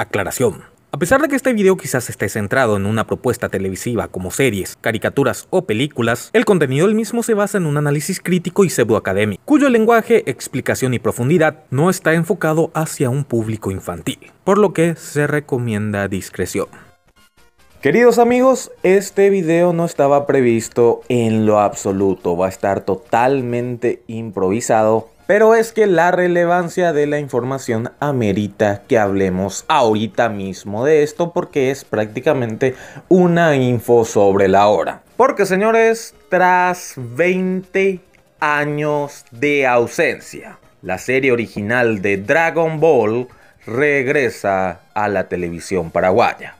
Aclaración. A pesar de que este video quizás esté centrado en una propuesta televisiva como series, caricaturas o películas, el contenido del mismo se basa en un análisis crítico y pseudoacadémico, cuyo lenguaje, explicación y profundidad no está enfocado hacia un público infantil, por lo que se recomienda discreción. Queridos amigos, este video no estaba previsto en lo absoluto, va a estar totalmente improvisado pero es que la relevancia de la información amerita que hablemos ahorita mismo de esto porque es prácticamente una info sobre la hora. Porque señores, tras 20 años de ausencia, la serie original de Dragon Ball regresa a la televisión paraguaya.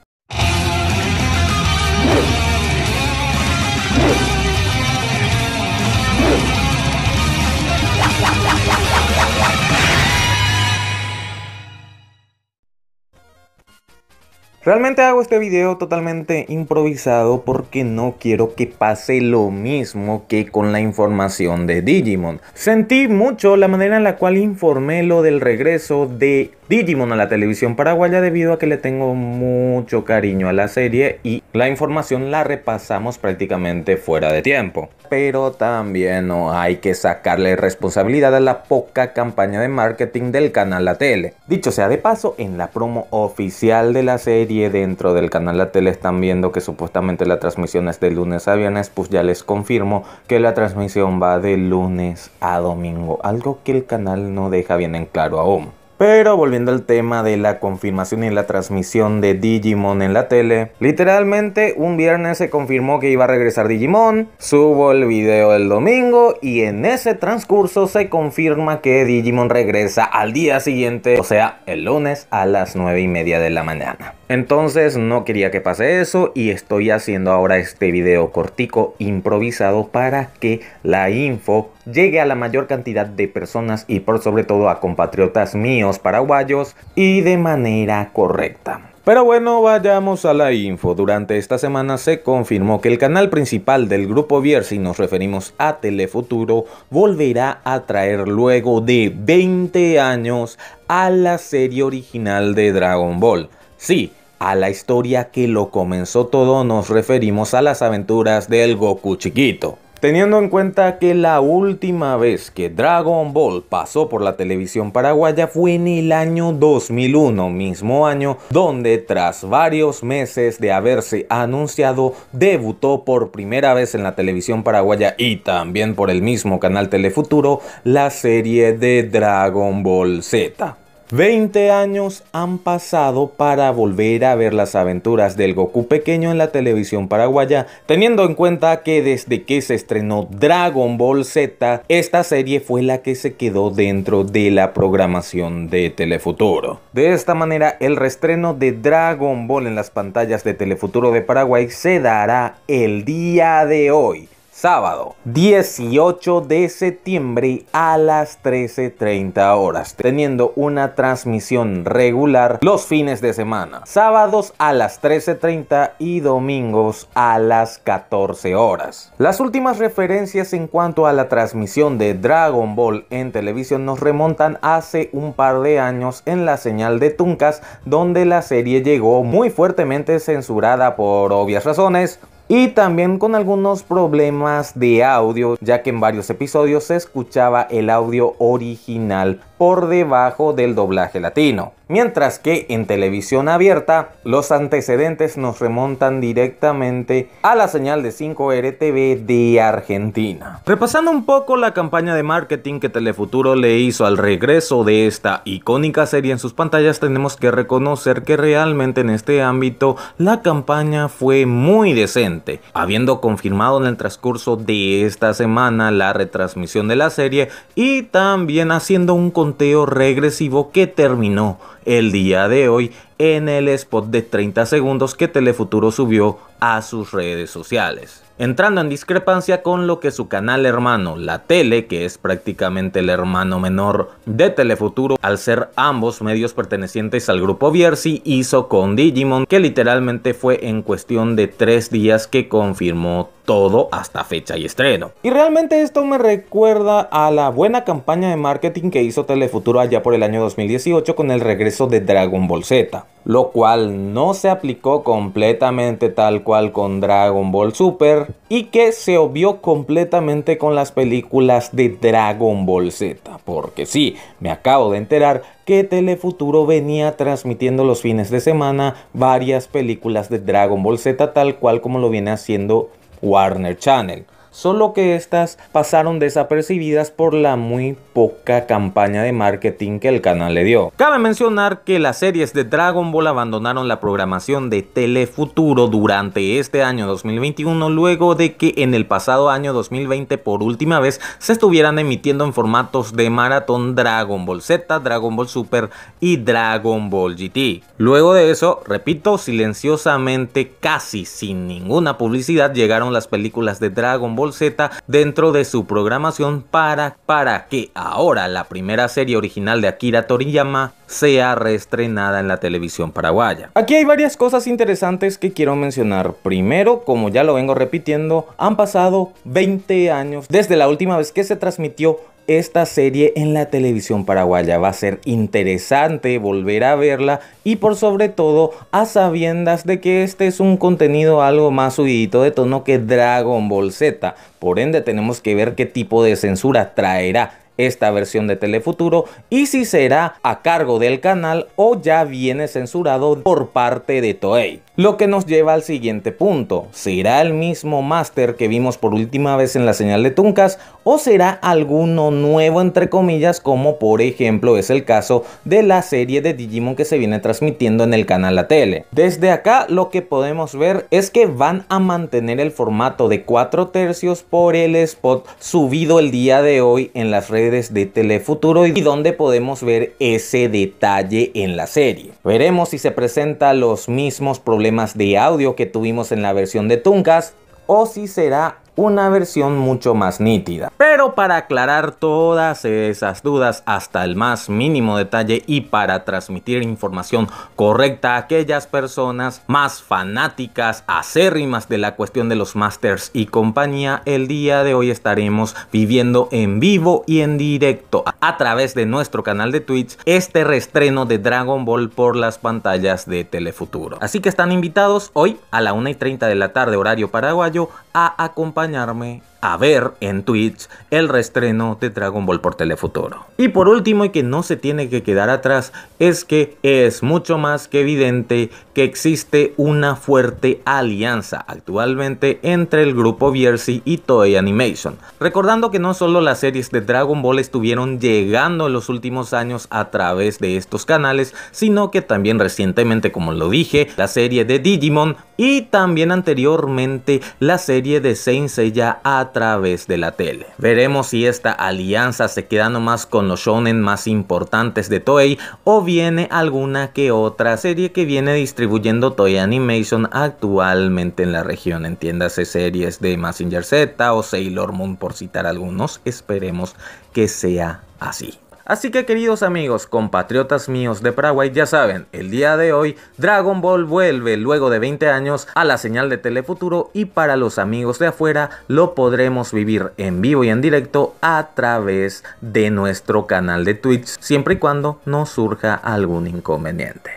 Realmente hago este video totalmente improvisado porque no quiero que pase lo mismo que con la información de Digimon. Sentí mucho la manera en la cual informé lo del regreso de Digimon a la televisión paraguaya debido a que le tengo mucho cariño a la serie y la información la repasamos prácticamente fuera de tiempo. Pero también no hay que sacarle responsabilidad a la poca campaña de marketing del canal La Tele. Dicho sea de paso, en la promo oficial de la serie dentro del canal la tele están viendo que supuestamente la transmisión es de lunes a viernes, pues ya les confirmo que la transmisión va de lunes a domingo, algo que el canal no deja bien en claro aún. Pero volviendo al tema de la confirmación y la transmisión de Digimon en la tele, literalmente un viernes se confirmó que iba a regresar Digimon, subo el video el domingo y en ese transcurso se confirma que Digimon regresa al día siguiente, o sea, el lunes a las 9 y media de la mañana. Entonces no quería que pase eso y estoy haciendo ahora este video cortico improvisado para que la info llegue a la mayor cantidad de personas y por sobre todo a compatriotas míos paraguayos y de manera correcta. Pero bueno, vayamos a la info. Durante esta semana se confirmó que el canal principal del grupo si nos referimos a Telefuturo, volverá a traer luego de 20 años a la serie original de Dragon Ball. Sí, a la historia que lo comenzó todo nos referimos a las aventuras del Goku chiquito. Teniendo en cuenta que la última vez que Dragon Ball pasó por la televisión paraguaya fue en el año 2001, mismo año donde tras varios meses de haberse anunciado debutó por primera vez en la televisión paraguaya y también por el mismo canal Telefuturo la serie de Dragon Ball Z. 20 años han pasado para volver a ver las aventuras del Goku pequeño en la televisión paraguaya, teniendo en cuenta que desde que se estrenó Dragon Ball Z, esta serie fue la que se quedó dentro de la programación de Telefuturo. De esta manera, el restreno de Dragon Ball en las pantallas de Telefuturo de Paraguay se dará el día de hoy sábado 18 de septiembre a las 13.30 horas, teniendo una transmisión regular los fines de semana, sábados a las 13.30 y domingos a las 14 horas. Las últimas referencias en cuanto a la transmisión de Dragon Ball en televisión nos remontan hace un par de años en la señal de Tuncas, donde la serie llegó muy fuertemente censurada por obvias razones y también con algunos problemas de audio, ya que en varios episodios se escuchaba el audio original por debajo del doblaje latino. Mientras que en televisión abierta, los antecedentes nos remontan directamente a la señal de 5RTV de Argentina. Repasando un poco la campaña de marketing que Telefuturo le hizo al regreso de esta icónica serie en sus pantallas, tenemos que reconocer que realmente en este ámbito la campaña fue muy decente, habiendo confirmado en el transcurso de esta semana la retransmisión de la serie y también haciendo un conteo regresivo que terminó el día de hoy en el spot de 30 segundos que Telefuturo subió a sus redes sociales. Entrando en discrepancia con lo que su canal hermano, La Tele, que es prácticamente el hermano menor de Telefuturo, al ser ambos medios pertenecientes al grupo Viersi, hizo con Digimon, que literalmente fue en cuestión de tres días que confirmó todo hasta fecha y estreno. Y realmente esto me recuerda a la buena campaña de marketing que hizo Telefuturo allá por el año 2018 con el regreso de Dragon Ball Z, lo cual no se aplicó completamente tal cual con Dragon Ball Super y que se obvió completamente con las películas de Dragon Ball Z, porque sí, me acabo de enterar que Telefuturo venía transmitiendo los fines de semana varias películas de Dragon Ball Z tal cual como lo viene haciendo Warner Channel solo que estas pasaron desapercibidas por la muy poca campaña de marketing que el canal le dio. Cabe mencionar que las series de Dragon Ball abandonaron la programación de Telefuturo durante este año 2021 luego de que en el pasado año 2020 por última vez se estuvieran emitiendo en formatos de maratón Dragon Ball Z, Dragon Ball Super y Dragon Ball GT. Luego de eso, repito, silenciosamente casi sin ninguna publicidad llegaron las películas de Dragon Ball bolseta dentro de su programación para, para que ahora la primera serie original de Akira Toriyama sea reestrenada en la televisión paraguaya. Aquí hay varias cosas interesantes que quiero mencionar. Primero, como ya lo vengo repitiendo, han pasado 20 años desde la última vez que se transmitió esta serie en la televisión paraguaya. Va a ser interesante volver a verla y por sobre todo a sabiendas de que este es un contenido algo más subidito de tono que Dragon Ball Z. Por ende tenemos que ver qué tipo de censura traerá esta versión de Telefuturo y si será a cargo del canal o ya viene censurado por parte de Toei. Lo que nos lleva al siguiente punto, ¿será el mismo Master que vimos por última vez en la señal de Tuncas o será alguno nuevo entre comillas como por ejemplo es el caso de la serie de Digimon que se viene transmitiendo en el canal La Tele? Desde acá lo que podemos ver es que van a mantener el formato de 4 tercios por el spot subido el día de hoy en las redes de Telefuturo y donde podemos ver ese detalle en la serie. Veremos si se presenta los mismos problemas de audio que tuvimos en la versión de Tunkas o si será una versión mucho más nítida. Pero para aclarar todas esas dudas hasta el más mínimo detalle y para transmitir información correcta a aquellas personas más fanáticas, acérrimas de la cuestión de los masters y compañía, el día de hoy estaremos viviendo en vivo y en directo a través de nuestro canal de Twitch este restreno de Dragon Ball por las pantallas de Telefuturo. Así que están invitados hoy a la 1 y 30 de la tarde horario paraguayo a acompañar nyarme a ver en Twitch el restreno de Dragon Ball por Telefuturo. Y por último, y que no se tiene que quedar atrás, es que es mucho más que evidente que existe una fuerte alianza actualmente entre el grupo Viersi y Toei Animation. Recordando que no solo las series de Dragon Ball estuvieron llegando en los últimos años a través de estos canales, sino que también recientemente, como lo dije, la serie de Digimon y también anteriormente la serie de Saint Seiya través de la tele. Veremos si esta alianza se queda nomás con los shonen más importantes de Toei o viene alguna que otra serie que viene distribuyendo Toei Animation actualmente en la región. Entiéndase series de Massinger Z o Sailor Moon por citar algunos. Esperemos que sea así. Así que queridos amigos, compatriotas míos de Paraguay, ya saben, el día de hoy Dragon Ball vuelve luego de 20 años a la señal de Telefuturo y para los amigos de afuera lo podremos vivir en vivo y en directo a través de nuestro canal de Twitch, siempre y cuando no surja algún inconveniente.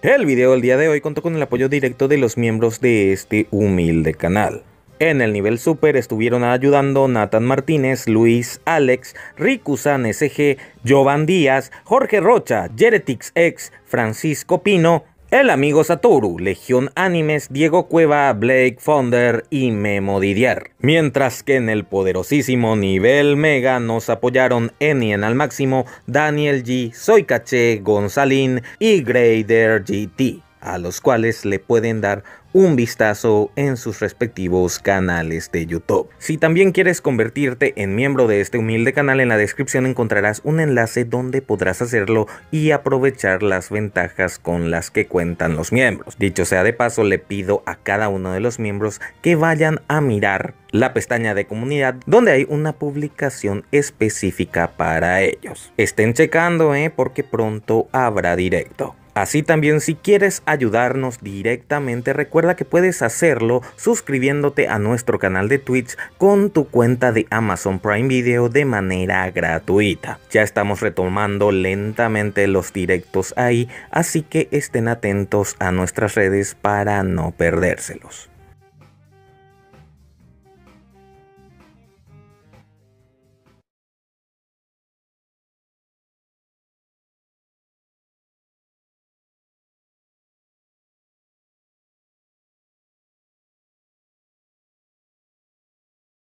El video del día de hoy contó con el apoyo directo de los miembros de este humilde canal. En el nivel super estuvieron ayudando Nathan Martínez, Luis Alex, Ricusan SG, Jovan Díaz, Jorge Rocha, Jeretix X, Francisco Pino, el amigo Satoru, Legión Animes, Diego Cueva, Blake Fonder y Memo Didier. Mientras que en el poderosísimo nivel Mega nos apoyaron Enien al máximo, Daniel G, Caché, Gonzalín y Grader GT, a los cuales le pueden dar un vistazo en sus respectivos canales de YouTube. Si también quieres convertirte en miembro de este humilde canal, en la descripción encontrarás un enlace donde podrás hacerlo y aprovechar las ventajas con las que cuentan los miembros. Dicho sea de paso, le pido a cada uno de los miembros que vayan a mirar la pestaña de comunidad donde hay una publicación específica para ellos. Estén checando eh, porque pronto habrá directo. Así también si quieres ayudarnos directamente recuerda que puedes hacerlo suscribiéndote a nuestro canal de Twitch con tu cuenta de Amazon Prime Video de manera gratuita. Ya estamos retomando lentamente los directos ahí, así que estén atentos a nuestras redes para no perdérselos.